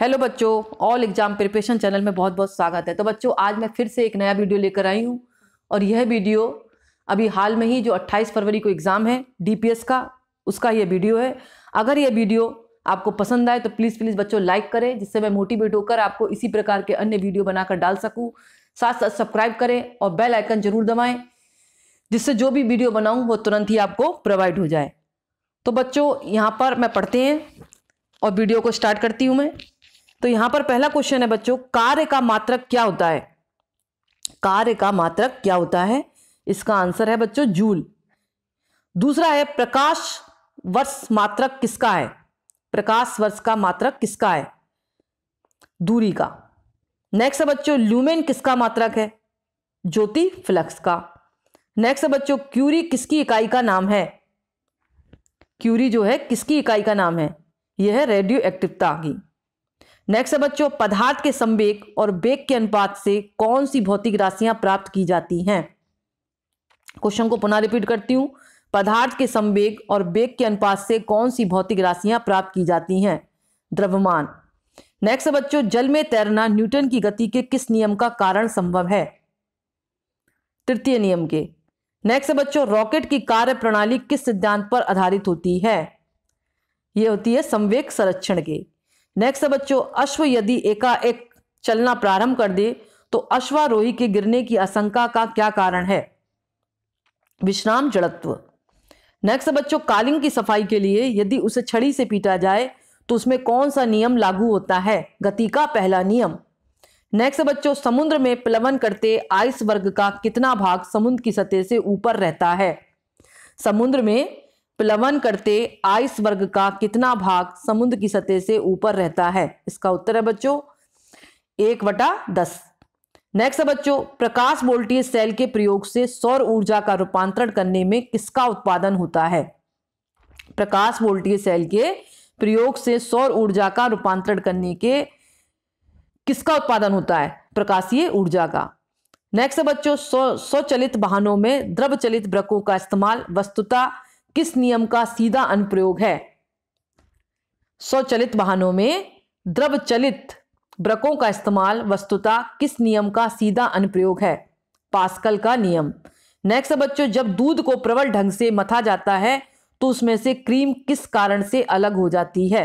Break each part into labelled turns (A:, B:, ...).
A: hello बच्चों all exam preparation channel में बहुत बहुत स्वागत है तो बच्चों आज मैं फिर से एक नया वीडियो लेकर आई हूँ और यह वीडियो अभी हाल में ही जो 28 फरवरी को एग्ज़ाम है डीपीएस का उसका यह वीडियो है अगर यह वीडियो आपको पसंद आए तो प्लीज़ प्लीज़ बच्चों लाइक करें जिससे मैं मोटिवेट होकर आपको इसी प्रकार के अन्य वीडियो बनाकर डाल सकूँ साथ साथ सब्सक्राइब करें और बेल आइकन ज़रूर दबाएँ जिससे जो भी वीडियो बनाऊँ वो तुरंत ही आपको प्रोवाइड हो जाए तो बच्चों यहाँ पर मैं पढ़ते हैं और वीडियो को स्टार्ट करती हूँ मैं तो यहां पर पहला क्वेश्चन है बच्चों कार्य का मात्रक क्या होता है कार्य का मात्रक क्या होता है इसका आंसर है बच्चों जूल दूसरा है प्रकाश वर्ष मात्रक किसका है प्रकाश वर्ष का मात्रक किसका है दूरी का नेक्स्ट है बच्चों ल्यूमेन किसका मात्रक है ज्योति फ्लक्स का नेक्स्ट है बच्चों क्यूरी किसकी इकाई का नाम है क्यूरी जो है किसकी इकाई का नाम है यह है रेडियो एक्टिवता की नेक्स्ट है बच्चों पदार्थ के संवेग और बेग के अनुपात से कौन सी भौतिक राशियां प्राप्त की जाती हैं क्वेश्चन को पुनः रिपीट करती हूँ पदार्थ के संवेग और बेग के अनुपात से कौन सी भौतिक राशियां प्राप्त की जाती हैं द्रव्यमान नेक्स्ट बच्चों जल में तैरना न्यूटन की गति के किस नियम का कारण संभव है तृतीय नियम के नेक्स्ट बच्चों रॉकेट की कार्य प्रणाली किस सिद्धांत पर आधारित होती है ये होती है संवेग संरक्षण के नेक्स्ट है बच्चों अश्व यदि एकाएक चलना प्रारंभ कर दे तो अश्वारोही के गिरने की आशंका का क्या कारण है विश्राम जड़त्व नेक्स्ट बच्चों कालिंग की सफाई के लिए यदि उसे छड़ी से पीटा जाए तो उसमें कौन सा नियम लागू होता है गति का पहला नियम नेक्स्ट बच्चों समुद्र में प्लवन करते आइसबर्ग का कितना भाग समुद्र की सतह से ऊपर रहता है समुद्र में प्लवन करते आइसबर्ग का कितना भाग समुद्र की सतह से ऊपर रहता है इसका उत्तर है बच्चों एक वटा दस नेक्स्ट बच्चों प्रकाश वोल्टीय सेल के प्रयोग से सौर ऊर्जा का रूपांतरण करने में किसका उत्पादन होता है प्रकाश वोल्टीय सेल के प्रयोग से सौर ऊर्जा का रूपांतरण करने के किसका उत्पादन होता है प्रकाशीय ऊर्जा का नेक्स्ट बच्चों स्वचलित वाहनों में द्रव चलित ब्रकों का इस्तेमाल वस्तुता किस नियम का सीधा अनुप्रयोग है स्वचलित वाहनों में द्रव चलित ब्रकों का इस्तेमाल वस्तुता किस नियम का सीधा अनुप्रयोग है पास्कल का नियम नेक्स्ट बच्चों जब दूध को प्रबल ढंग से मथा जाता है तो उसमें से क्रीम किस कारण से अलग हो जाती है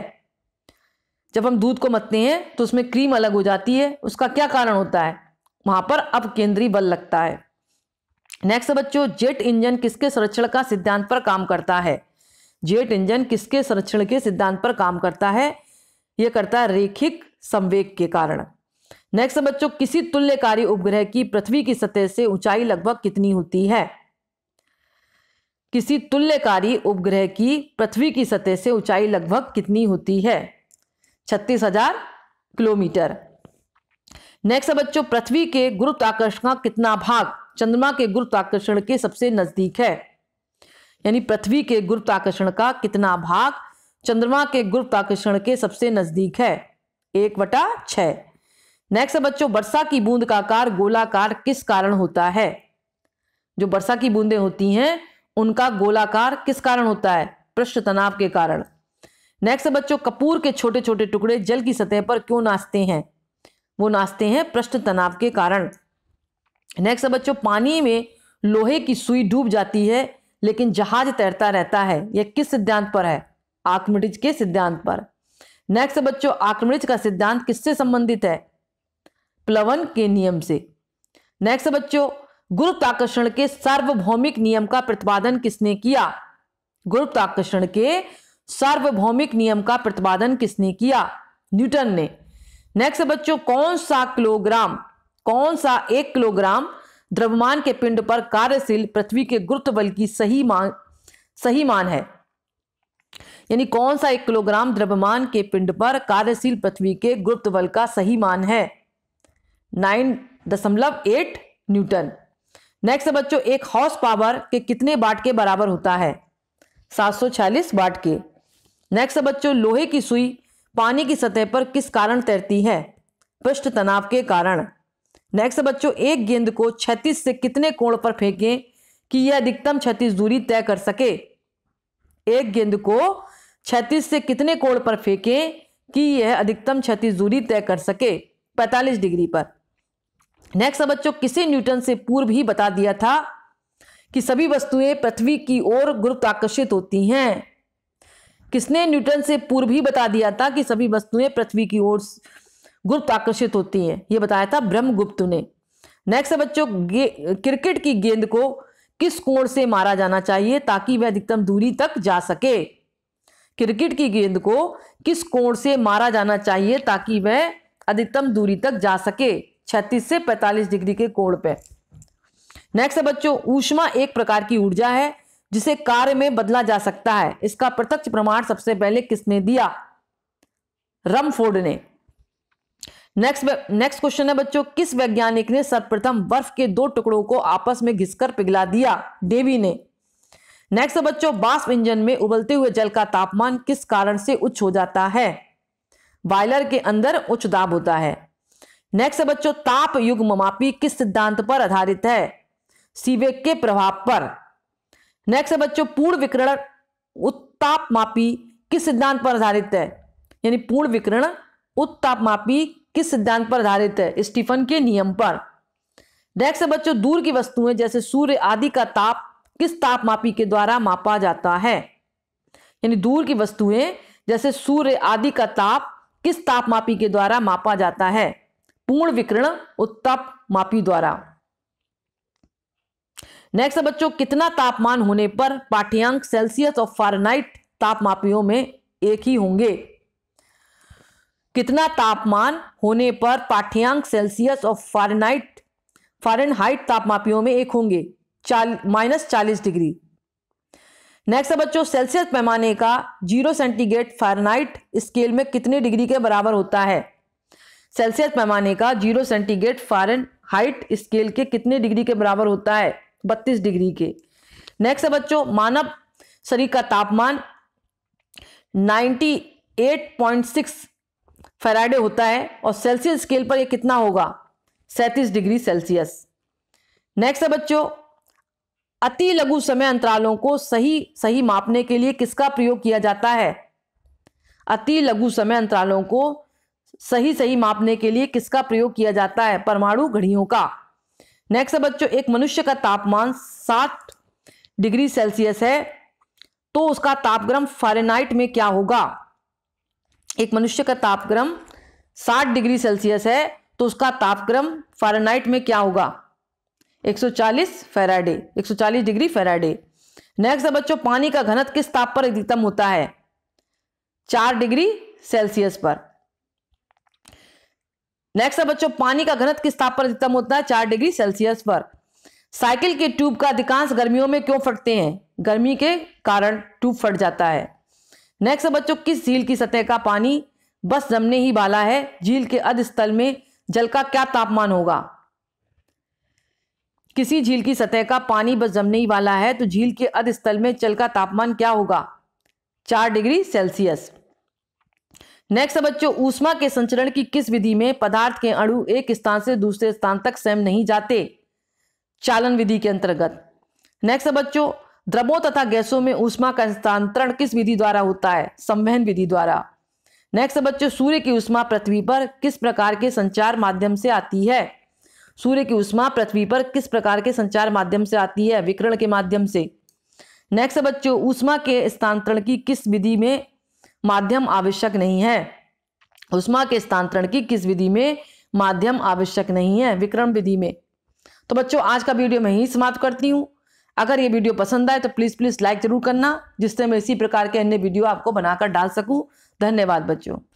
A: जब हम दूध को मतते हैं तो उसमें क्रीम अलग हो जाती है उसका क्या कारण होता है वहां पर अब केंद्रीय बल लगता है नेक्स्ट बच्चों जेट इंजन किसके संरक्षण का सिद्धांत पर काम करता है जेट इंजन किसके संरक्षण के सिद्धांत पर काम करता है यह करता है रेखिक संवेग के कारण नेक्स्ट बच्चों किसी तुल्यकारी उपग्रह की पृथ्वी की सतह से ऊंचाई लगभग कितनी होती है किसी तुल्यकारी उपग्रह की पृथ्वी की सतह से ऊंचाई लगभग कितनी होती है छत्तीस हजार किलोमीटर नेक्स्ट बच्चों पृथ्वी के गुरुत्वाकर्षण का कितना भाग चंद्रमा के गुरुत्वाकर्षण के सबसे नजदीक है यानी पृथ्वी के गुरुत्वाकर्षण का कितना भाग चंद्रमा के गुरुत्वाकर्षण के सबसे नजदीक है एक बटा छह नेक्स्ट बच्चों वर्षा की बूंद का आकार गोलाकार किस कारण होता है जो वर्षा की बूंदें होती हैं उनका गोलाकार किस कारण होता है पृष्ठ तनाव के कारण नेक्स्ट बच्चों कपूर के छोटे छोटे टुकड़े जल की सतह पर क्यों नाचते हैं वो नाचते हैं पृष्ठ तनाव के कारण नेक्स्ट बच्चों पानी में लोहे की सुई डूब जाती है लेकिन जहाज तैरता रहता है यह किस सिद्धांत पर है आक्रमणिज के सिद्धांत पर नेक्स्ट बच्चों आक्रमणिज का सिद्धांत किससे संबंधित है प्लवन के नियम से नेक्स्ट बच्चों गुरुत्वाकर्षण के सार्वभौमिक नियम का प्रतिपादन किसने किया गुरुत्वाकर्षण के सार्वभौमिक नियम का प्रतिपादन किसने किया न्यूटन ने नेक्स्ट बच्चों कौन सा किलोग्राम कौन सा एक किलोग्राम द्रव्यमान के पिंड पर कार्यशील पृथ्वी के गुरुत्व बल की सही मान सही मान है यानी कौन सा एक किलोग्राम द्रव्यमान के पिंड पर कार्यशील पृथ्वी के गुरुत्व बल का सही मान है नाइन दशमलव एट न्यूटन नेक्स्ट बच्चों एक हॉर्स पावर के कितने बाट के बराबर होता है सात सौ छियालीस बाट के नेक्स्ट बच्चों लोहे की सुई पानी की सतह पर किस कारण तैरती है पृष्ठ तनाव के कारण नेक्स्ट बच्चों एक गेंद को 36 से कितने कोण पर फेंकें कि यह अधिकतम 36 दूरी तय कर सके एक गेंद को 36 से कितने कोण पर फेंकें कि यह अधिकतम 36 दूरी तय कर सके 45 डिग्री पर नेक्स्ट बच्चों किसी न्यूटन से पूर्व ही बता दिया था कि सभी वस्तुएं पृथ्वी की ओर गुरुत्वाकर्षित आकर्षित होती हैं किसने न्यूटन से पूर्व ही बता दिया था कि सभी वस्तुएं पृथ्वी की ओर गुप्त आकर्षित होती हैं ये बताया था ब्रह्मगुप्त ने नेक्स्ट है बच्चों क्रिकेट की गेंद को किस कोण से मारा जाना चाहिए ताकि वह अधिकतम दूरी तक जा सके क्रिकेट की गेंद को किस कोण से मारा जाना चाहिए ताकि वह अधिकतम दूरी तक जा सके 36 से 45 डिग्री के कोण पे नेक्स्ट है बच्चों ऊष्मा एक प्रकार की ऊर्जा है जिसे कार्य में बदला जा सकता है इसका प्रत्यक्ष प्रमाण सबसे पहले किसने दिया रमफोर्ड ने नेक्स्ट नेक्स्ट क्वेश्चन है बच्चों किस वैज्ञानिक ने सर्वप्रथम बर्फ के दो टुकड़ों को आपस में घिसकर पिघला दिया डेवी ने नेक्स्ट बच्चों बाष्प इंजन में उबलते हुए जल का तापमान किस कारण से उच्च हो जाता है बॉयलर के अंदर उच्च दाब होता है नेक्स्ट बच्चों ताप मापी किस सिद्धांत पर आधारित है सीवे के प्रभाव पर नेक्स्ट बच्चों पूर्ण विकरण उत्ताप मापी किस सिद्धांत पर आधारित है यानी पूर्ण विकिरण उत्तापमापी किस सिद्धांत पर आधारित है स्टीफन के नियम पर डेक्स बच्चों दूर की वस्तुएं जैसे सूर्य आदि का ताप किस तापमापी के द्वारा मापा जाता है यानी दूर की वस्तुएं जैसे सूर्य आदि का ताप किस तापमापी के द्वारा मापा जाता है पूर्ण विकरण उत्ताप मापी द्वारा नेक्स्ट बच्चों कितना तापमान होने पर पाठ्यांक सेल्सियस और फारेनहाइट तापमापियों में एक ही होंगे कितना तापमान होने पर पाठ्यांक सेल्सियस और फारेनहाइट फारेनहाइट तापमापियों में एक होंगे चाल माइनस चालीस डिग्री नेक्स्ट है बच्चों सेल्सियस पैमाने का जीरो सेंटीग्रेड फारेनहाइट स्केल में कितने डिग्री के बराबर होता है सेल्सियस पैमाने का जीरो सेंटीग्रेड फारेनहाइट हाइट स्केल के कितने डिग्री के बराबर होता है बत्तीस डिग्री के नेक्स्ट है बच्चों मानव शरीर का तापमान सिक्स फेराडे होता है और सेल्सियस स्केल पर यह कितना होगा सैतीस डिग्री सेल्सियस नेक्स्ट है बच्चों अति लघु समय अंतरालों को सही सही मापने के लिए किसका प्रयोग किया जाता है अति लघु समय अंतरालों को सही सही मापने के लिए किसका प्रयोग किया जाता है परमाणु घड़ियों का नेक्स्ट बच्चों एक मनुष्य का तापमान सात डिग्री सेल्सियस है तो उसका तापक्रम फारेनाइट में क्या होगा एक मनुष्य का तापक्रम साठ डिग्री सेल्सियस है तो उसका तापक्रम फारेनहाइट में क्या होगा 140 फेराडे 140 डिग्री फेराडे नेक्स्ट है बच्चों पानी का घनत्व किस ताप पर अधिकतम होता है चार डिग्री सेल्सियस पर नेक्स्ट है बच्चों पानी का घनत्व किस ताप पर अधिकतम होता है चार डिग्री सेल्सियस पर साइकिल के ट्यूब का अधिकांश गर्मियों में क्यों फटते हैं गर्मी के कारण ट्यूब फट जाता है नेक्स्ट बच्चों किस झील की सतह का पानी बस जमने ही वाला है झील के अधस्थल में जल का क्या तापमान होगा किसी झील की सतह का पानी बस जमने ही वाला है तो झील के अधस्थल में जल का तापमान क्या होगा चार डिग्री सेल्सियस नेक्स्ट बच्चों ऊष्मा के संचरण की किस विधि में पदार्थ के अणु एक स्थान से दूसरे स्थान तक स्वयं नहीं जाते चालन विधि के अंतर्गत नेक्स्ट बच्चों द्रवों तथा गैसों में ऊष्मा का स्थानांतरण किस विधि द्वारा होता है संवहन विधि द्वारा नेक्स्ट बच्चों सूर्य की उष्मा पृथ्वी पर किस प्रकार के संचार माध्यम से आती है सूर्य की उष्मा पृथ्वी पर किस प्रकार के संचार माध्यम से आती है विकरण के माध्यम से नेक्स्ट बच्चों ऊष्मा के स्थानांतरण की किस विधि में माध्यम आवश्यक नहीं है उष्मा के स्थानांतरण की किस विधि में माध्यम आवश्यक नहीं है विक्रम विधि में तो बच्चों आज का वीडियो मैं ही समाप्त करती हूँ अगर ये वीडियो पसंद आए तो प्लीज़ प्लीज़ लाइक ज़रूर करना जिससे मैं इसी प्रकार के अन्य वीडियो आपको बनाकर डाल सकूँ धन्यवाद बच्चों